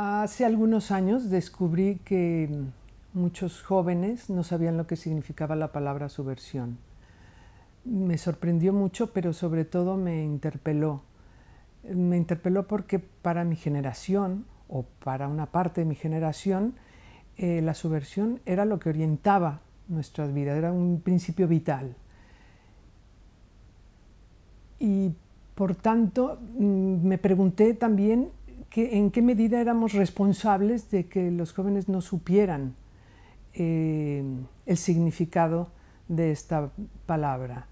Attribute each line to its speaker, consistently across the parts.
Speaker 1: Hace algunos años descubrí que muchos jóvenes no sabían lo que significaba la palabra subversión. Me sorprendió mucho, pero sobre todo me interpeló. Me interpeló porque para mi generación, o para una parte de mi generación, eh, la subversión era lo que orientaba nuestras vidas, era un principio vital. Y por tanto, mm, me pregunté también en qué medida éramos responsables de que los jóvenes no supieran eh, el significado de esta palabra.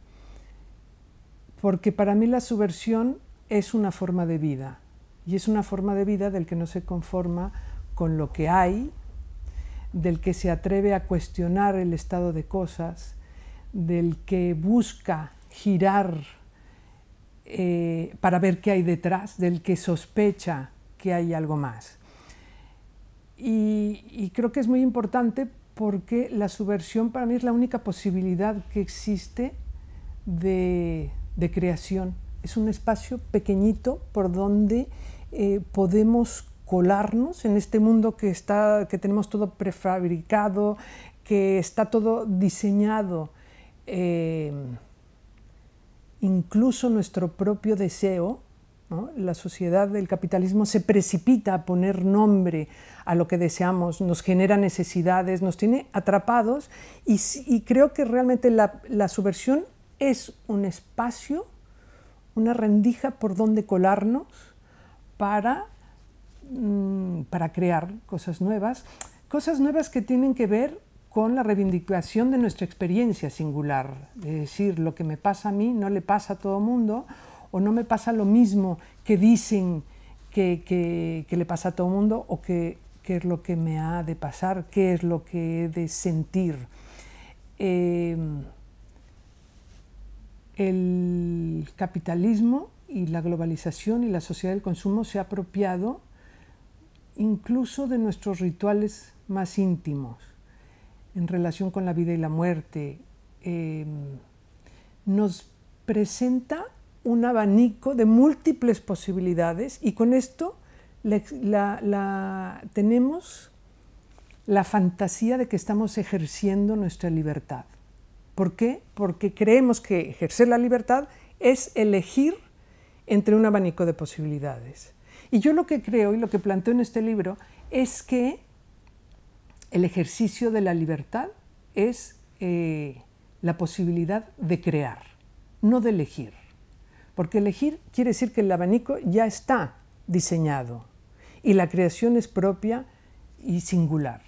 Speaker 1: Porque para mí la subversión es una forma de vida y es una forma de vida del que no se conforma con lo que hay, del que se atreve a cuestionar el estado de cosas, del que busca girar eh, para ver qué hay detrás, del que sospecha que hay algo más. Y, creo que es muy importante porque la subversión para mí es la única posibilidad que existe de, creación. Es un espacio pequeñito por donde eh, podemos colarnos en este mundo que, está, que tenemos todo prefabricado, que está todo diseñado. Eh, incluso nuestro propio deseo la sociedad del capitalismo se precipita a poner nombre a lo que deseamos, nos genera necesidades, nos tiene atrapados y, creo que realmente la, subversión es un espacio, una rendija por donde colarnos para, mm, para crear cosas nuevas, cosas nuevas que tienen que ver con la reivindicación de nuestra experiencia singular, es decir, lo que me pasa a mí no le pasa a todo el mundo, o no me pasa lo mismo que dicen que, le pasa a todo el mundo o que, qué es lo que me ha de pasar, qué es lo que he de sentir. Em, el capitalismo y la globalización y la sociedad del consumo se ha apropiado incluso de nuestros rituales más íntimos en relación con la vida y la muerte. Em, nos presenta un abanico de múltiples posibilidades y con esto la, tenemos la fantasía de que estamos ejerciendo nuestra libertad. ¿Por qué? Porque creemos que ejercer la libertad es elegir entre un abanico de posibilidades. Y yo lo que creo y lo que planteo en este libro es que el ejercicio de la libertad es eh, la posibilidad de crear, no de elegir. Porque elegir quiere decir que el abanico ya está diseñado y la creación es propia y singular.